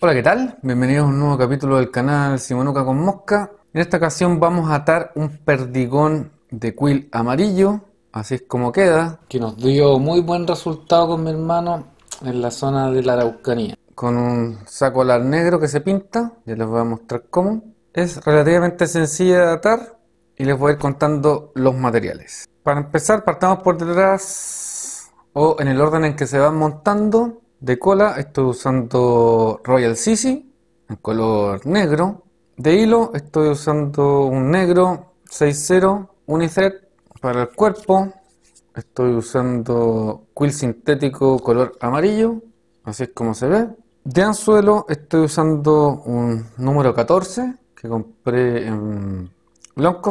Hola, ¿qué tal? Bienvenidos a un nuevo capítulo del canal Simonuca con Mosca. En esta ocasión vamos a atar un perdigón de quill amarillo, así es como queda, que nos dio muy buen resultado con mi hermano en la zona de la Araucanía. Con un saco alar negro que se pinta, ya les voy a mostrar cómo. Es relativamente sencilla de atar y les voy a ir contando los materiales. Para empezar, partamos por detrás o en el orden en que se van montando de cola estoy usando Royal Sisi en color negro. De hilo estoy usando un negro 6.0 Unithread. Para el cuerpo estoy usando quill sintético color amarillo. Así es como se ve. De anzuelo estoy usando un número 14 que compré en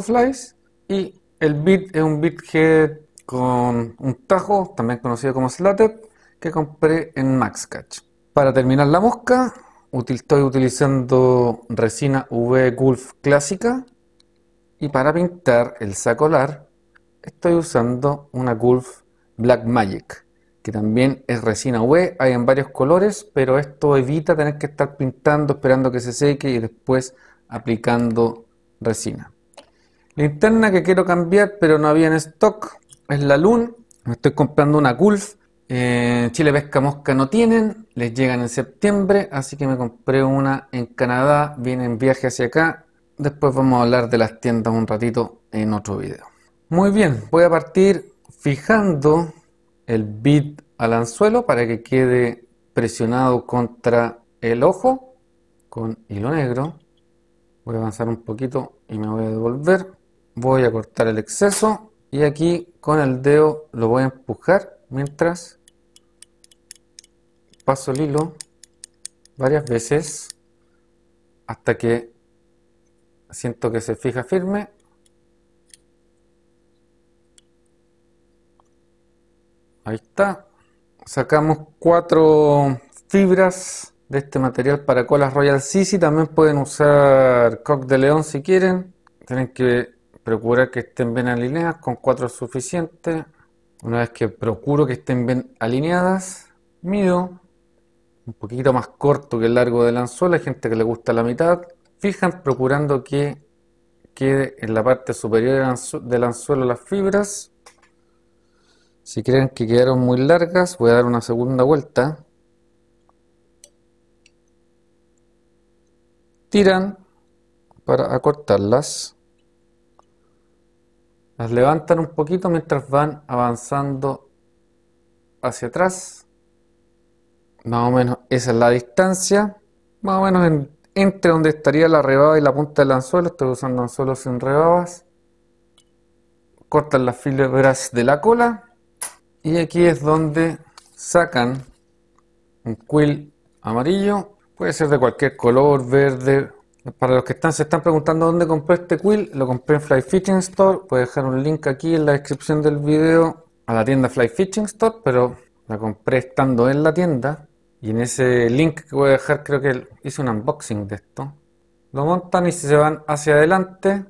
Flies. Y el bit es un bit head con un tajo, también conocido como slatted que compré en Maxcatch. Para terminar la mosca, estoy utilizando resina V Gulf clásica y para pintar el sacolar estoy usando una Gulf Black Magic que también es resina V. hay en varios colores, pero esto evita tener que estar pintando, esperando que se seque y después aplicando resina. Linterna que quiero cambiar pero no había en stock es la LUN, me estoy comprando una Gulf eh, Chile pesca mosca no tienen, les llegan en septiembre, así que me compré una en Canadá, viene en viaje hacia acá. Después vamos a hablar de las tiendas un ratito en otro video. Muy bien, voy a partir fijando el bit al anzuelo para que quede presionado contra el ojo con hilo negro. Voy a avanzar un poquito y me voy a devolver. Voy a cortar el exceso y aquí con el dedo lo voy a empujar mientras paso el hilo varias veces hasta que siento que se fija firme ahí está sacamos cuatro fibras de este material para colas Royal Sisi también pueden usar cock de león si quieren tienen que procurar que estén bien alineadas con cuatro suficientes. suficiente una vez que procuro que estén bien alineadas, mido un poquito más corto que el largo del anzuelo, hay gente que le gusta la mitad, fijan procurando que quede en la parte superior del anzuelo las fibras. Si creen que quedaron muy largas, voy a dar una segunda vuelta. Tiran para acortarlas. Las levantan un poquito mientras van avanzando hacia atrás. Más o menos esa es la distancia. Más o menos entre donde estaría la rebaba y la punta del anzuelo. Estoy usando anzuelos sin rebabas. Cortan las fibras de la cola. Y aquí es donde sacan un quill amarillo. Puede ser de cualquier color, verde, para los que están, se están preguntando dónde compré este quill, lo compré en Fly Fishing Store. Voy a dejar un link aquí en la descripción del video a la tienda Fly Fishing Store, pero la compré estando en la tienda. Y en ese link que voy a dejar, creo que hice un unboxing de esto. Lo montan y se van hacia adelante,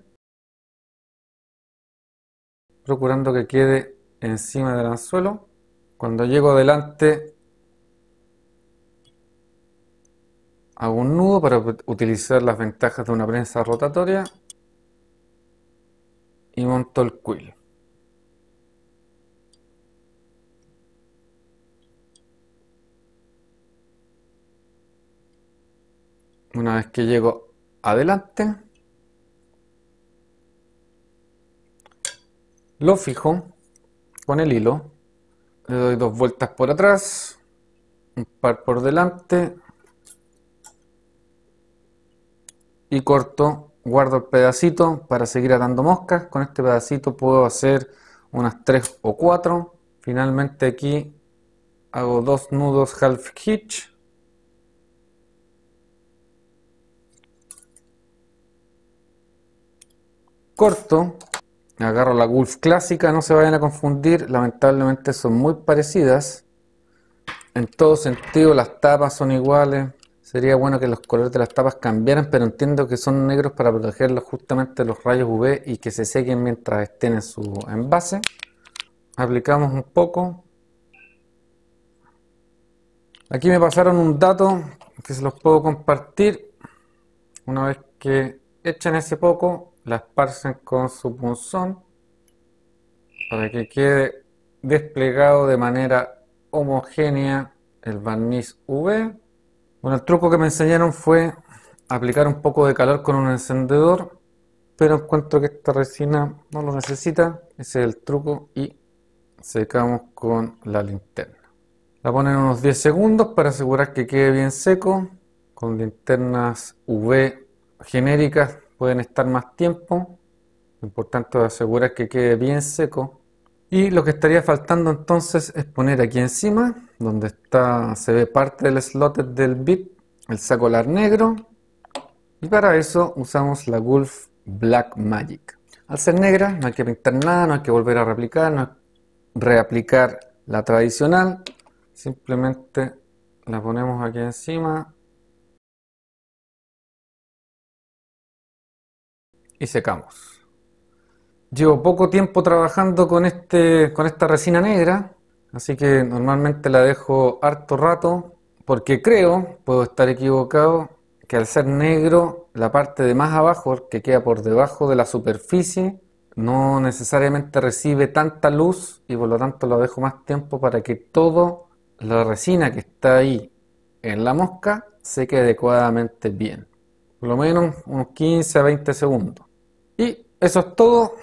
procurando que quede encima del anzuelo. Cuando llego adelante, Hago un nudo para utilizar las ventajas de una prensa rotatoria y monto el quill. Una vez que llego adelante, lo fijo con el hilo, le doy dos vueltas por atrás, un par por delante, y corto, guardo el pedacito para seguir atando moscas. Con este pedacito puedo hacer unas 3 o 4. Finalmente aquí hago dos nudos half hitch. Corto, agarro la Gulf clásica, no se vayan a confundir, lamentablemente son muy parecidas. En todo sentido las tapas son iguales, Sería bueno que los colores de las tapas cambiaran, pero entiendo que son negros para protegerlos justamente los rayos UV y que se sequen mientras estén en su envase. Aplicamos un poco. Aquí me pasaron un dato que se los puedo compartir. Una vez que echen ese poco, la esparcen con su punzón para que quede desplegado de manera homogénea el barniz UV el truco que me enseñaron fue aplicar un poco de calor con un encendedor, pero encuentro que esta resina no lo necesita, ese es el truco y secamos con la linterna. La ponen unos 10 segundos para asegurar que quede bien seco. Con linternas UV genéricas pueden estar más tiempo. Lo importante es asegurar que quede bien seco y lo que estaría faltando entonces es poner aquí encima, donde está, se ve parte del slot del bit, el sacolar negro. Y para eso usamos la Wolf Black Magic. Al ser negra no hay que pintar nada, no hay que volver a replicar, no hay que reaplicar la tradicional. Simplemente la ponemos aquí encima. Y secamos. Llevo poco tiempo trabajando con, este, con esta resina negra, así que normalmente la dejo harto rato, porque creo, puedo estar equivocado, que al ser negro, la parte de más abajo, que queda por debajo de la superficie, no necesariamente recibe tanta luz y por lo tanto la dejo más tiempo para que toda la resina que está ahí en la mosca seque adecuadamente bien. Por lo menos unos 15 a 20 segundos. Y eso es todo.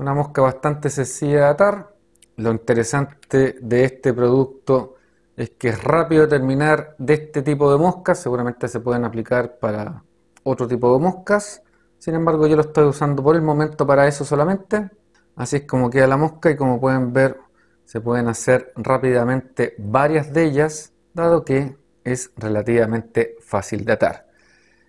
Una mosca bastante sencilla de atar. Lo interesante de este producto es que es rápido terminar de este tipo de moscas. Seguramente se pueden aplicar para otro tipo de moscas. Sin embargo, yo lo estoy usando por el momento para eso solamente. Así es como queda la mosca y como pueden ver, se pueden hacer rápidamente varias de ellas, dado que es relativamente fácil de atar.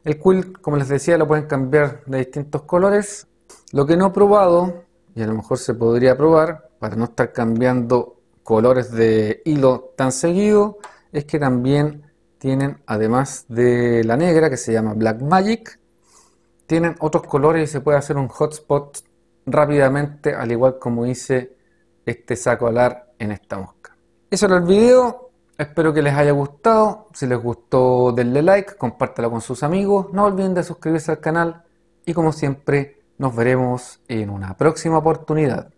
El quilt, como les decía, lo pueden cambiar de distintos colores. Lo que no he probado y a lo mejor se podría probar para no estar cambiando colores de hilo tan seguido es que también tienen además de la negra que se llama Black Magic tienen otros colores y se puede hacer un hotspot rápidamente al igual como hice este saco alar en esta mosca eso era el video Espero que les haya gustado. Si les gustó, denle like, compártelo con sus amigos. No olviden de suscribirse al canal. Y como siempre, nos veremos en una próxima oportunidad.